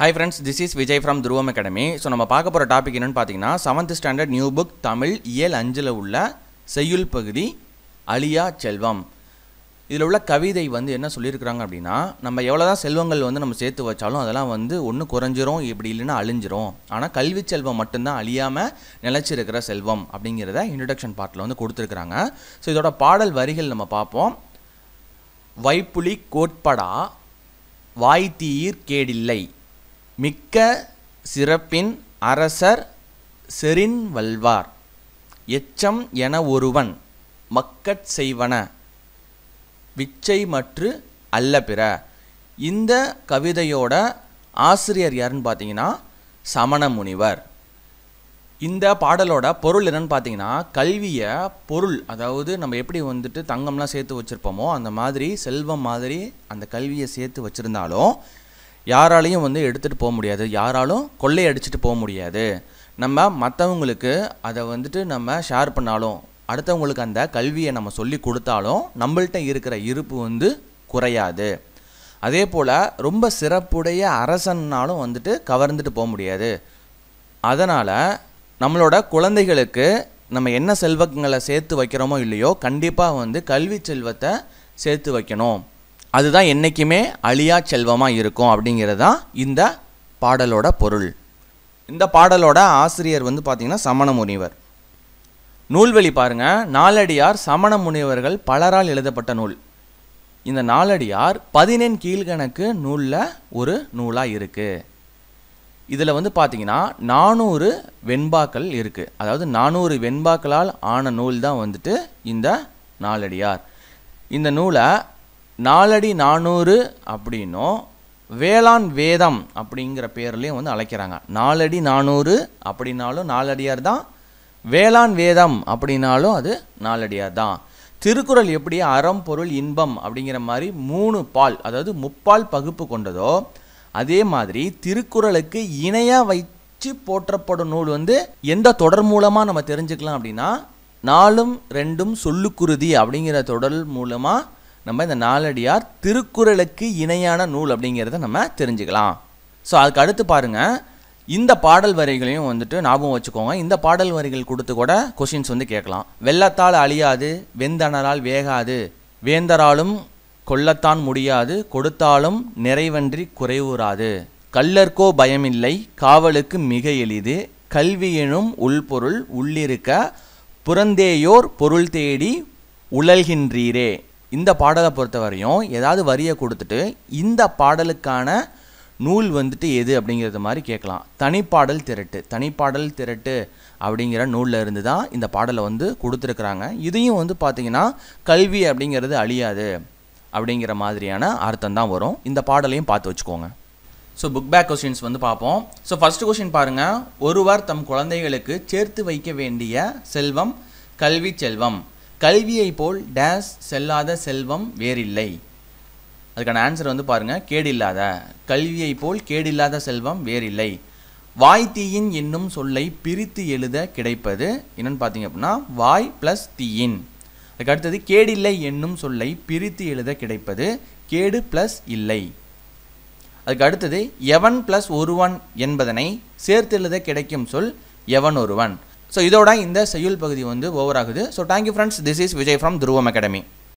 high friends this is Vijay from Dhruvam academy so நம்ம பார்க்க போகிற டாபிக் என்னென்னு பார்த்தீங்கன்னா seventh standard new book Tamil இயல் அஞ்சில் உள்ள செய்யுள் பகுதி அழியா செல்வம் இதில் உள்ள கவிதை வந்து என்ன சொல்லியிருக்கிறாங்க அப்படின்னா நம்ம எவ்வளோ தான் செல்வங்கள் வந்து நம்ம சேர்த்து வச்சாலும் அதெல்லாம் வந்து ஒன்று குறைஞ்சிரும் இப்படி இல்லைன்னா அழிஞ்சிரும் ஆனால் கல்வி செல்வம் மட்டும்தான் அழியாமல் நிலச்சிருக்கிற செல்வம் அப்படிங்கிறத இன்ட்ரடக்ஷன் பார்ட்டில் வந்து கொடுத்துருக்குறாங்க ஸோ இதோட பாடல் வரிகள் நம்ம பார்ப்போம் வைப்புலி கோட்படா வாய் தீயிர் கேடில்லை மிக்க சிறப்பின் அரசர் செரின் வல்வார் எச்சம் என ஒருவன் மக்கட் செய்வன மற்று அல்ல பிற இந்த கவிதையோட ஆசிரியர் யாருன்னு பார்த்தீங்கன்னா சமண முனிவர் இந்த பாடலோட பொருள் என்னன்னு பார்த்தீங்கன்னா கல்வியை பொருள் அதாவது நம்ம எப்படி வந்துட்டு தங்கம்லாம் சேர்த்து வச்சுருப்போமோ அந்த மாதிரி செல்வம் மாதிரி அந்த கல்வியை சேர்த்து வச்சுருந்தாலும் யாராலையும் வந்து எடுத்துகிட்டு போக முடியாது யாராலும் கொள்ளையடிச்சிட்டு போக முடியாது நம்ம மற்றவங்களுக்கு அதை வந்துட்டு நம்ம ஷேர் பண்ணாலும் அடுத்தவங்களுக்கு அந்த கல்வியை நம்ம சொல்லி கொடுத்தாலும் நம்மள்கிட்ட இருக்கிற இருப்பு வந்து குறையாது அதே போல் ரொம்ப சிறப்புடைய அரசன்னாலும் வந்துட்டு கவர்ந்துட்டு போக முடியாது அதனால் நம்மளோட குழந்தைகளுக்கு நம்ம என்ன செல்வங்களை சேர்த்து வைக்கிறோமோ இல்லையோ கண்டிப்பாக வந்து கல்வி செல்வத்தை சேர்த்து வைக்கணும் அதுதான் என்றைக்குமே அழியா செல்வமாக இருக்கும் அப்படிங்கிறது தான் இந்த பாடலோட பொருள் இந்த பாடலோட ஆசிரியர் வந்து பார்த்திங்கன்னா சமண முனிவர் நூல்வெளி பாருங்கள் நாலடியார் சமண முனிவர்கள் பலரால் எழுதப்பட்ட நூல் இந்த நாலடியார் பதினெண் கீழ்கணக்கு நூலில் ஒரு நூலாக இருக்குது இதில் வந்து பார்த்திங்கன்னா நானூறு வெண்பாக்கள் இருக்குது அதாவது நானூறு வெண்பாக்களால் ஆன நூல் தான் வந்துட்டு இந்த நாலடியார் இந்த நூலை நாலடி நானூறு அப்படின்னும் வேளாண் வேதம் அப்படிங்கிற பேர்லேயும் வந்து அழைக்கிறாங்க நாலடி நானூறு அப்படின்னாலும் நாலடியார் தான் வேளாண் வேதம் அப்படின்னாலும் அது நாலடியார் தான் திருக்குறள் எப்படி அறம் பொருள் இன்பம் அப்படிங்கிற மாதிரி மூணு பால் அதாவது முப்பால் பகுப்பு கொண்டதோ அதே மாதிரி திருக்குறளுக்கு இணையாக வச்சு போற்றப்படும் நூல் வந்து எந்த தொடர் மூலமாக நம்ம தெரிஞ்சுக்கலாம் அப்படின்னா நாலும் ரெண்டும் சொல்லுக்குருதி அப்படிங்கிற தொடர் மூலமாக நம்ம இந்த நாலடியார் திருக்குறளுக்கு இணையான நூல் அப்படிங்கிறத நம்ம தெரிஞ்சுக்கலாம் ஸோ அதுக்கு அடுத்து பாருங்கள் இந்த பாடல் வரிகளையும் வந்துட்டு ஞாபகம் வச்சுக்கோங்க இந்த பாடல் வரிகள் கொடுத்து கூட கொஷின்ஸ் வந்து கேட்கலாம் வெள்ளத்தால் அழியாது வெந்தனரால் வேகாது வேந்தராலும் கொல்லத்தான் முடியாது கொடுத்தாலும் நிறைவன்றி குறைவுறாது கல்லர்க்கோ பயமில்லை காவலுக்கு மிக எளிது கல்வியினும் உள்பொருள் உள்ளிருக்க புறந்தேயோர் பொருள் தேடி உழல்கின்றீரே இந்த பாடலை பொறுத்த வரையும் ஏதாவது வரியை கொடுத்துட்டு இந்த பாடலுக்கான நூல் வந்துட்டு எது அப்படிங்கிறது மாதிரி கேட்கலாம் தனிப்பாடல் திரட்டு தனிப்பாடல் திரட்டு அப்படிங்கிற நூலில் இருந்து தான் இந்த பாடலை வந்து கொடுத்துருக்குறாங்க இதையும் வந்து பார்த்திங்கன்னா கல்வி அப்படிங்கிறது அழியாது அப்படிங்கிற மாதிரியான அர்த்தம் தான் வரும் இந்த பாடலையும் பார்த்து வச்சுக்கோங்க ஸோ புக் பேக் கொஸ்டின்ஸ் வந்து பார்ப்போம் ஸோ ஃபஸ்ட் கொஸ்டின் பாருங்கள் ஒருவர் தம் குழந்தைகளுக்கு சேர்த்து வைக்க வேண்டிய செல்வம் கல்வி செல்வம் கல்வியைப் போல் டேஸ் செல்லாத செல்வம் வேறில்லை அதுக்கான ஆன்சர் வந்து பாருங்கள் கேடில்லாத கல்வியை போல் கேடில்லாத செல்வம் வேறில்லை வாய் தீயின் என்னும் சொல்லை பிரித்து எழுத கிடைப்பது என்னென்னு பார்த்தீங்க அப்படின்னா வாய் ப்ளஸ் தீயின் அதுக்கு அடுத்தது கேடில்லை என்னும் சொல்லை பிரித்து எழுத கிடைப்பது கேடு ப்ளஸ் இல்லை அதுக்கு அடுத்தது எவன் ப்ளஸ் ஒருவன் என்பதனை எழுத கிடைக்கும் சொல் எவன் ஒருவன் ஸோ இதோட இந்த செய்யுள் பகுதி வந்து ஓவர் ஆகுது so thank you friends this is Vijay from Dhruvam academy